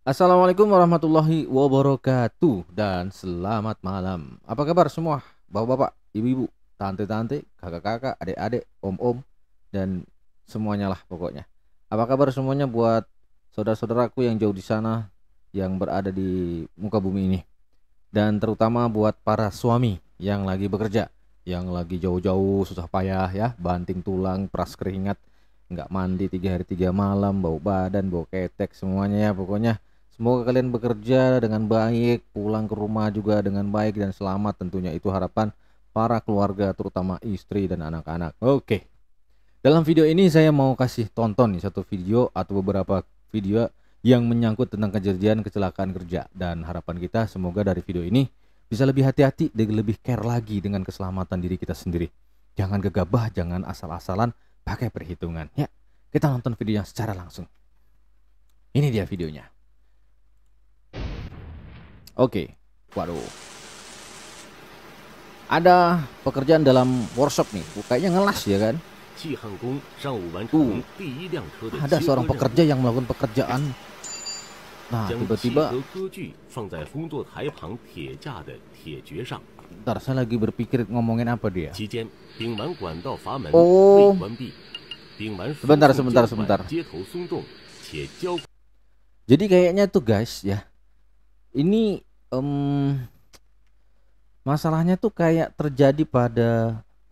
Assalamualaikum warahmatullahi wabarakatuh dan selamat malam. Apa kabar semua? Bapak-bapak, ibu-ibu, tante-tante, kakak-kakak, adik-adik, om-om dan semuanya lah pokoknya. Apa kabar semuanya buat saudara-saudaraku yang jauh di sana yang berada di muka bumi ini? Dan terutama buat para suami yang lagi bekerja, yang lagi jauh-jauh susah payah ya, banting tulang, peras keringat, nggak mandi tiga hari tiga malam, bau badan, bau ketek semuanya ya pokoknya Semoga kalian bekerja dengan baik, pulang ke rumah juga dengan baik dan selamat tentunya itu harapan para keluarga terutama istri dan anak-anak. Oke. Dalam video ini saya mau kasih tonton satu video atau beberapa video yang menyangkut tentang kejadian kecelakaan kerja dan harapan kita semoga dari video ini bisa lebih hati-hati dan lebih care lagi dengan keselamatan diri kita sendiri. Jangan gegabah, jangan asal-asalan, pakai perhitungan. Ya, kita nonton videonya secara langsung. Ini dia videonya. Oke, waduh. Ada pekerjaan dalam workshop nih, kayaknya ngelas ya kan? Uh, ada seorang pekerja yang melakukan pekerjaan. Nah, tiba-tiba... ntar saya lagi berpikir ngomongin apa dia. Oh, sebentar, sebentar, sebentar. Jadi kayaknya tuh guys ya, ini um, masalahnya tuh kayak terjadi pada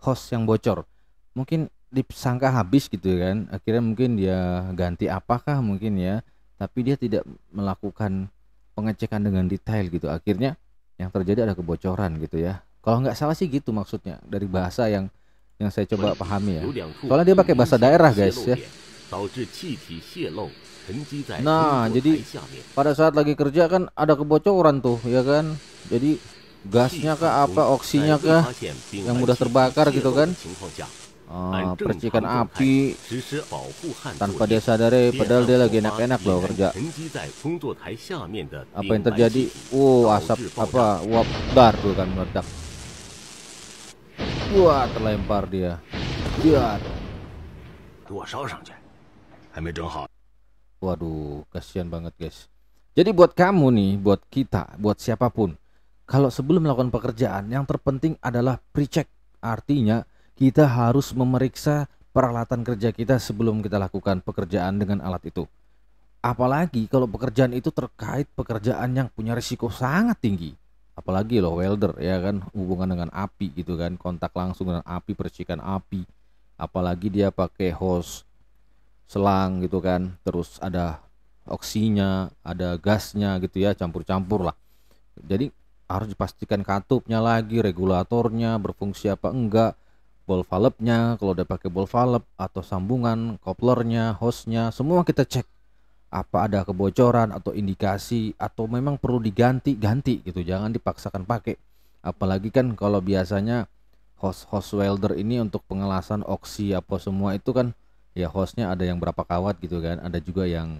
host yang bocor. Mungkin disangka habis gitu ya kan. Akhirnya mungkin dia ganti apakah mungkin ya, tapi dia tidak melakukan pengecekan dengan detail gitu. Akhirnya yang terjadi ada kebocoran gitu ya. Kalau nggak salah sih gitu maksudnya dari bahasa yang yang saya coba pahami ya. Soalnya dia pakai bahasa daerah guys ya. 导致气体泄漏 Nah, jadi pada saat lagi kerja kan ada kebocoran tuh, ya kan? Jadi gasnya kah apa, oksinya kah yang mudah terbakar gitu kan? Uh, percikan api tanpa dia sadari padahal dia lagi enak-enak loh kerja apa yang terjadi oh asap apa uap dar tuh kan meledak wah terlempar dia lihat Waduh, kasihan banget guys. Jadi buat kamu nih, buat kita, buat siapapun, kalau sebelum melakukan pekerjaan yang terpenting adalah pre-check. Artinya kita harus memeriksa peralatan kerja kita sebelum kita lakukan pekerjaan dengan alat itu. Apalagi kalau pekerjaan itu terkait pekerjaan yang punya risiko sangat tinggi. Apalagi loh welder ya kan hubungan dengan api gitu kan, kontak langsung dengan api, percikan api. Apalagi dia pakai hose selang gitu kan terus ada oksinya ada gasnya gitu ya campur-campur lah jadi harus dipastikan katupnya lagi regulatornya berfungsi apa enggak ball valve-nya kalau udah pakai ball valve atau sambungan koplernya hostnya semua kita cek apa ada kebocoran atau indikasi atau memang perlu diganti ganti gitu jangan dipaksakan pakai apalagi kan kalau biasanya host host welder ini untuk pengelasan oksi apa semua itu kan ya hostnya ada yang berapa kawat gitu kan ada juga yang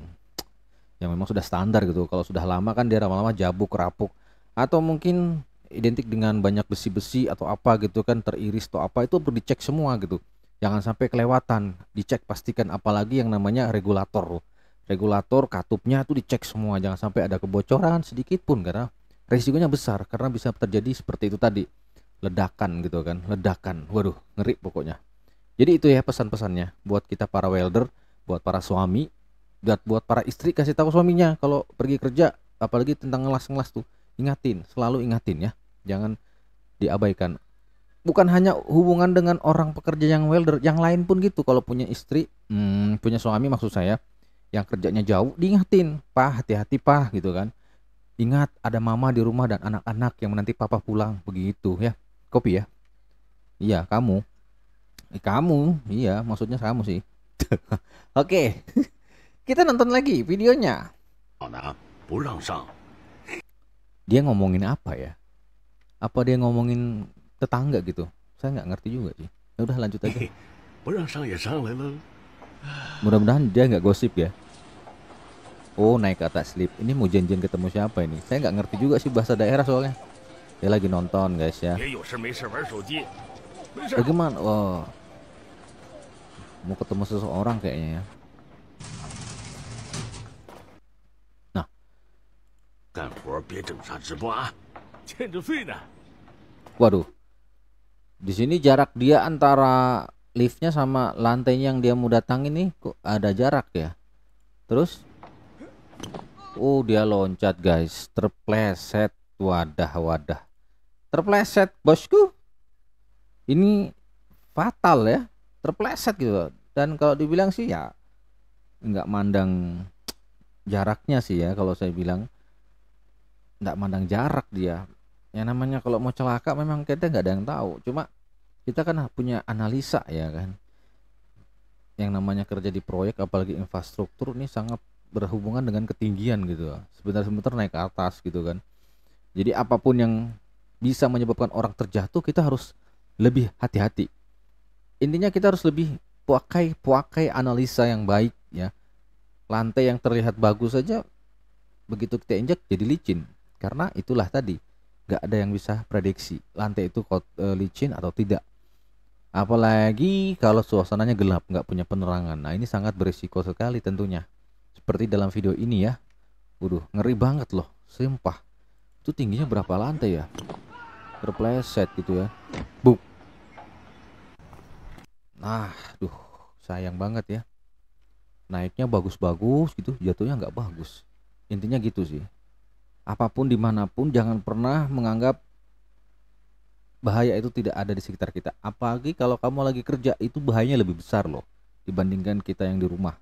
yang memang sudah standar gitu kalau sudah lama kan dia lama-lama jabuk rapuk atau mungkin identik dengan banyak besi-besi atau apa gitu kan teriris atau apa itu perlu dicek semua gitu jangan sampai kelewatan dicek pastikan apalagi yang namanya regulator regulator katupnya itu dicek semua jangan sampai ada kebocoran sedikit pun karena risikonya besar karena bisa terjadi seperti itu tadi ledakan gitu kan ledakan waduh ngeri pokoknya jadi itu ya pesan-pesannya buat kita para welder, buat para suami, buat buat para istri kasih tahu suaminya kalau pergi kerja, apalagi tentang ngelas-ngelas tuh. Ingatin, selalu ingatin ya. Jangan diabaikan. Bukan hanya hubungan dengan orang pekerja yang welder, yang lain pun gitu kalau punya istri, hmm, punya suami maksud saya yang kerjanya jauh diingatin, pah, hati-hati, pah gitu kan. Ingat ada mama di rumah dan anak-anak yang menanti papa pulang begitu ya. Kopi ya. Iya, kamu. Eh, kamu, iya, maksudnya kamu sih. Oke, kita nonton lagi videonya. Dia ngomongin apa ya? Apa dia ngomongin tetangga gitu? Saya nggak ngerti juga sih. Ya udah lanjut aja. Eh, ya, Mudah-mudahan dia nggak gosip ya. Oh naik ke atas slip. Ini mau janjian ketemu siapa ini? Saya nggak ngerti juga sih bahasa daerah soalnya. Dia lagi nonton guys ya. Eh, Bagaimana? Oh, Mau ketemu seseorang kayaknya ya. Nah. Kan kan Waduh. Di sini jarak dia antara liftnya sama lantainya yang dia mau datang ini kok ada jarak ya. Terus Oh, dia loncat, guys. Terpleset. Wadah, wadah. Terpleset, bosku ini fatal ya terpleset gitu dan kalau dibilang sih ya nggak mandang jaraknya sih ya kalau saya bilang nggak mandang jarak dia yang namanya kalau mau celaka memang kita nggak ada yang tahu cuma kita kan punya analisa ya kan yang namanya kerja di proyek apalagi infrastruktur ini sangat berhubungan dengan ketinggian gitu sebentar-sebentar naik ke atas gitu kan jadi apapun yang bisa menyebabkan orang terjatuh kita harus lebih hati-hati. Intinya kita harus lebih pakai puakai analisa yang baik ya. Lantai yang terlihat bagus saja begitu kita injak jadi licin karena itulah tadi nggak ada yang bisa prediksi lantai itu e, licin atau tidak apalagi kalau suasananya gelap nggak punya penerangan nah ini sangat berisiko sekali tentunya seperti dalam video ini ya waduh ngeri banget loh sumpah itu tingginya berapa lantai ya terpleset gitu ya buk Nah, duh, sayang banget ya. Naiknya bagus-bagus gitu, jatuhnya nggak bagus. Intinya gitu sih. Apapun dimanapun, jangan pernah menganggap bahaya itu tidak ada di sekitar kita. Apalagi kalau kamu lagi kerja, itu bahayanya lebih besar loh dibandingkan kita yang di rumah.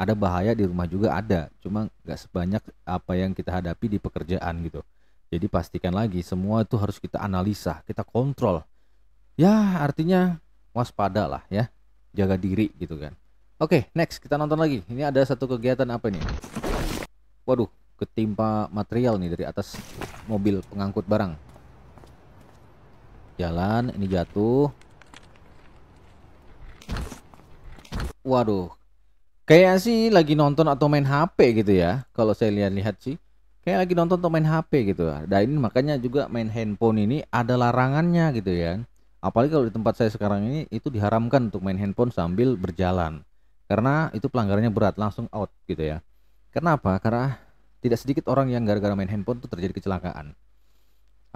Ada bahaya di rumah juga ada, cuma nggak sebanyak apa yang kita hadapi di pekerjaan gitu. Jadi pastikan lagi semua itu harus kita analisa, kita kontrol. Ya artinya waspada lah ya, jaga diri gitu kan. Oke, okay, next kita nonton lagi. Ini ada satu kegiatan apa nih? Waduh, ketimpa material nih dari atas mobil pengangkut barang. Jalan, ini jatuh. Waduh, kayak sih lagi nonton atau main HP gitu ya. Kalau saya lihat-lihat sih, kayak lagi nonton atau main HP gitu. Dan nah, ini makanya juga main handphone ini ada larangannya gitu ya apalagi kalau di tempat saya sekarang ini itu diharamkan untuk main handphone sambil berjalan karena itu pelanggarannya berat langsung out gitu ya kenapa karena tidak sedikit orang yang gara-gara main handphone itu terjadi kecelakaan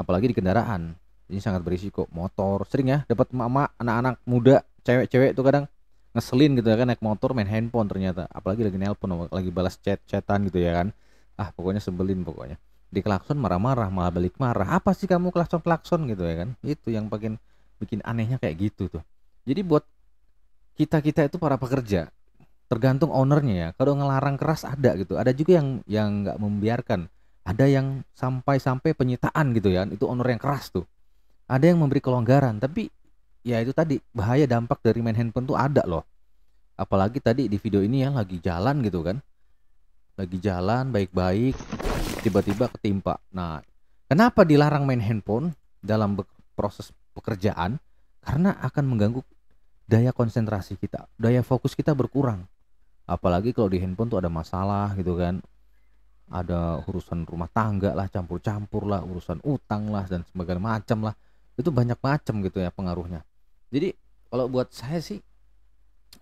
apalagi di kendaraan ini sangat berisiko motor sering ya dapat mama anak-anak muda cewek-cewek itu kadang ngeselin gitu ya kan naik motor main handphone ternyata apalagi lagi nelpon lagi balas chat chatan gitu ya kan ah pokoknya sebelin pokoknya di klakson marah-marah malah balik marah apa sih kamu klakson klakson gitu ya kan itu yang paling bikin anehnya kayak gitu tuh jadi buat kita kita itu para pekerja tergantung ownernya ya kalau ngelarang keras ada gitu ada juga yang yang nggak membiarkan ada yang sampai-sampai penyitaan gitu ya itu owner yang keras tuh ada yang memberi kelonggaran tapi ya itu tadi bahaya dampak dari main handphone tuh ada loh apalagi tadi di video ini ya lagi jalan gitu kan lagi jalan baik-baik tiba-tiba ketimpa nah kenapa dilarang main handphone dalam proses pekerjaan karena akan mengganggu daya konsentrasi kita, daya fokus kita berkurang. Apalagi kalau di handphone tuh ada masalah gitu kan. Ada urusan rumah tangga lah, campur-campur lah, urusan utang lah dan sebagainya macam lah. Itu banyak macam gitu ya pengaruhnya. Jadi kalau buat saya sih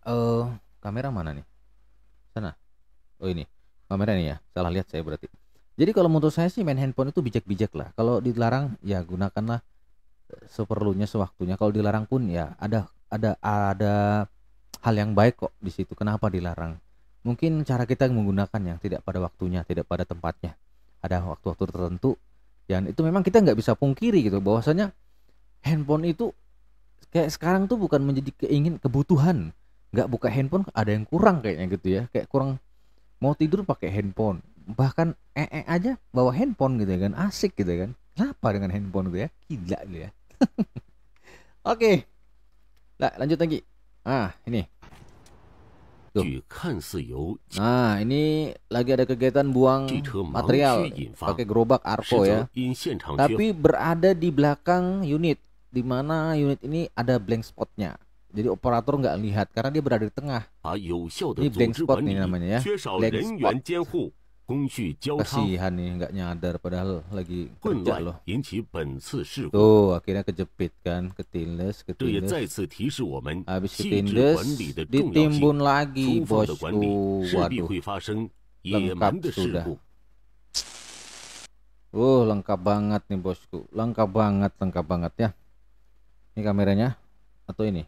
eh uh, kamera mana nih? Sana. Oh ini. Kamera nih ya. Salah lihat saya berarti. Jadi kalau menurut saya sih main handphone itu bijak-bijak lah. Kalau dilarang ya gunakanlah seperlunya sewaktunya kalau dilarang pun ya ada ada ada hal yang baik kok di situ kenapa dilarang mungkin cara kita menggunakan yang tidak pada waktunya tidak pada tempatnya ada waktu-waktu tertentu dan itu memang kita nggak bisa pungkiri gitu bahwasanya handphone itu kayak sekarang tuh bukan menjadi keingin kebutuhan nggak buka handphone ada yang kurang kayaknya gitu ya kayak kurang mau tidur pakai handphone bahkan ee -e aja bawa handphone gitu ya kan asik gitu ya kan kenapa dengan handphone gitu ya gila gitu ya Oke. Okay. lanjut lagi. Ah, ini. Tuh. Nah, ini lagi ada kegiatan buang material pakai gerobak Arco ya. Tapi berada di belakang unit, di mana unit ini ada blank spotnya. Jadi operator nggak lihat karena dia berada di tengah. Ini blank spot nih namanya ya. Blank spot. Kasihan nih nggak nyadar padahal lagi kerja loh. Tuh akhirnya kejepit kan, ketindes, ketindes. Habis ketindes, ditimbun lagi bosku. Waduh, lengkap sudah. Oh, uh, lengkap banget nih bosku. Lengkap banget, lengkap banget ya. Ini kameranya atau ini?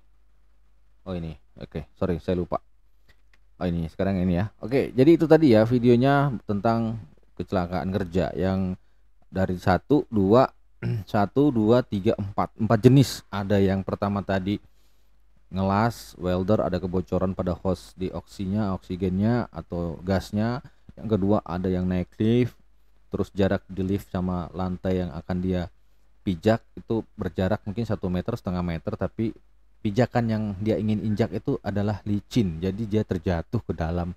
Oh, ini. Oke, okay, sorry saya lupa. Oh ini sekarang ini ya. Oke, jadi itu tadi ya videonya tentang kecelakaan kerja yang dari satu dua satu dua tiga empat empat jenis. Ada yang pertama tadi ngelas welder ada kebocoran pada hose di oksinya, oksigennya atau gasnya. Yang kedua ada yang naik lift, terus jarak di lift sama lantai yang akan dia pijak itu berjarak mungkin satu meter setengah meter tapi pijakan yang dia ingin injak itu adalah licin jadi dia terjatuh ke dalam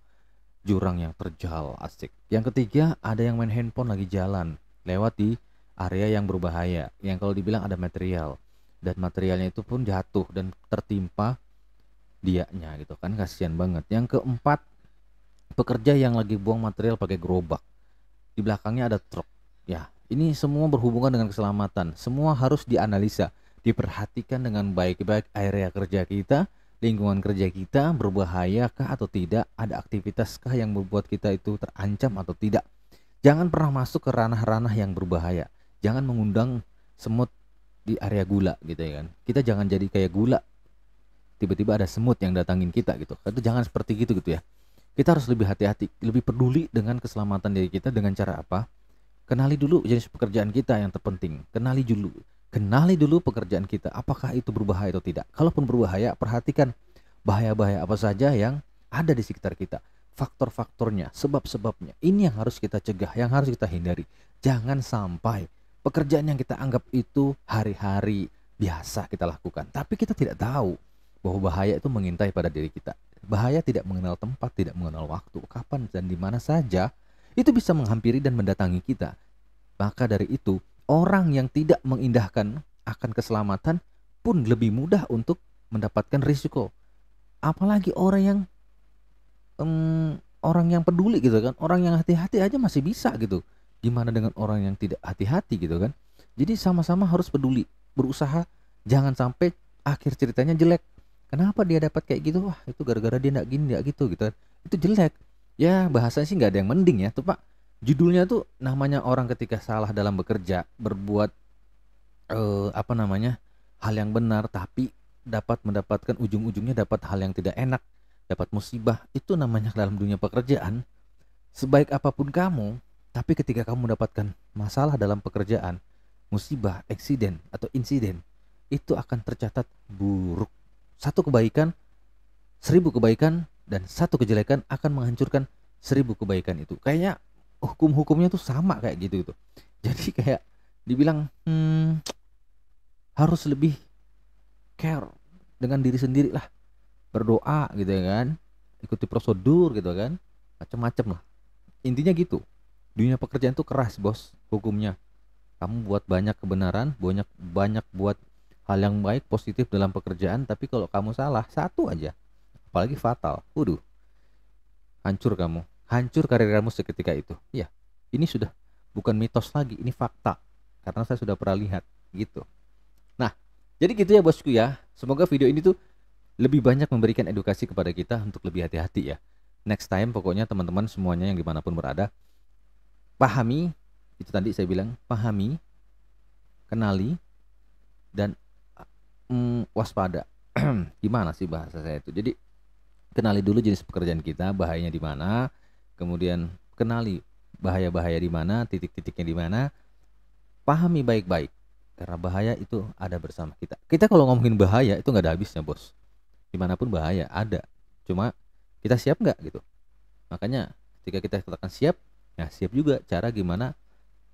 jurang yang terjal asik yang ketiga ada yang main handphone lagi jalan lewat di area yang berbahaya yang kalau dibilang ada material dan materialnya itu pun jatuh dan tertimpa dianya gitu kan kasihan banget yang keempat pekerja yang lagi buang material pakai gerobak di belakangnya ada truk ya ini semua berhubungan dengan keselamatan semua harus dianalisa diperhatikan dengan baik-baik area kerja kita, lingkungan kerja kita berbahayakah atau tidak, ada aktivitaskah yang membuat kita itu terancam atau tidak. Jangan pernah masuk ke ranah-ranah yang berbahaya. Jangan mengundang semut di area gula gitu ya kan. Kita jangan jadi kayak gula. Tiba-tiba ada semut yang datangin kita gitu. Itu jangan seperti gitu gitu ya. Kita harus lebih hati-hati, lebih peduli dengan keselamatan diri kita dengan cara apa? Kenali dulu jenis pekerjaan kita yang terpenting. Kenali dulu kenali dulu pekerjaan kita, apakah itu berbahaya atau tidak. Kalaupun berbahaya, perhatikan bahaya-bahaya apa saja yang ada di sekitar kita. Faktor-faktornya, sebab-sebabnya. Ini yang harus kita cegah, yang harus kita hindari. Jangan sampai pekerjaan yang kita anggap itu hari-hari biasa kita lakukan. Tapi kita tidak tahu bahwa bahaya itu mengintai pada diri kita. Bahaya tidak mengenal tempat, tidak mengenal waktu, kapan dan di mana saja. Itu bisa menghampiri dan mendatangi kita. Maka dari itu, orang yang tidak mengindahkan akan keselamatan pun lebih mudah untuk mendapatkan risiko. Apalagi orang yang um, orang yang peduli gitu kan, orang yang hati-hati aja masih bisa gitu. Gimana dengan orang yang tidak hati-hati gitu kan? Jadi sama-sama harus peduli, berusaha jangan sampai akhir ceritanya jelek. Kenapa dia dapat kayak gitu? Wah, itu gara-gara dia nggak gini, nggak gitu gitu. Kan. Itu jelek. Ya bahasanya sih nggak ada yang mending ya, tuh pak judulnya tuh namanya orang ketika salah dalam bekerja berbuat uh, apa namanya hal yang benar tapi dapat mendapatkan ujung-ujungnya dapat hal yang tidak enak dapat musibah itu namanya dalam dunia pekerjaan sebaik apapun kamu tapi ketika kamu mendapatkan masalah dalam pekerjaan musibah eksiden atau insiden itu akan tercatat buruk satu kebaikan seribu kebaikan dan satu kejelekan akan menghancurkan seribu kebaikan itu kayaknya hukum-hukumnya tuh sama kayak gitu gitu jadi kayak dibilang hmm, harus lebih care dengan diri sendiri lah berdoa gitu ya kan ikuti prosedur gitu kan macam-macam lah intinya gitu dunia pekerjaan tuh keras bos hukumnya kamu buat banyak kebenaran banyak banyak buat hal yang baik positif dalam pekerjaan tapi kalau kamu salah satu aja apalagi fatal waduh hancur kamu hancur karir kamu seketika itu. Ya, ini sudah bukan mitos lagi, ini fakta. Karena saya sudah pernah lihat gitu. Nah, jadi gitu ya bosku ya. Semoga video ini tuh lebih banyak memberikan edukasi kepada kita untuk lebih hati-hati ya. Next time pokoknya teman-teman semuanya yang dimanapun berada, pahami, itu tadi saya bilang, pahami, kenali, dan mm, waspada. Gimana sih bahasa saya itu? Jadi kenali dulu jenis pekerjaan kita, bahayanya di mana, kemudian kenali bahaya-bahaya di mana, titik-titiknya di mana, pahami baik-baik karena bahaya itu ada bersama kita. Kita kalau ngomongin bahaya itu nggak ada habisnya bos, dimanapun bahaya ada, cuma kita siap nggak gitu. Makanya ketika kita katakan siap, ya siap juga cara gimana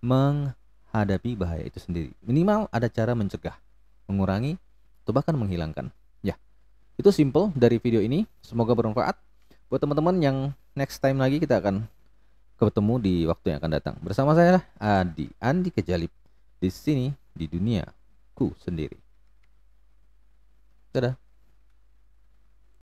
menghadapi bahaya itu sendiri. Minimal ada cara mencegah, mengurangi, atau bahkan menghilangkan. Ya, itu simple dari video ini. Semoga bermanfaat buat teman-teman yang next time lagi kita akan ketemu di waktu yang akan datang bersama saya Adi Andi Kejalip di sini di duniaku sendiri dadah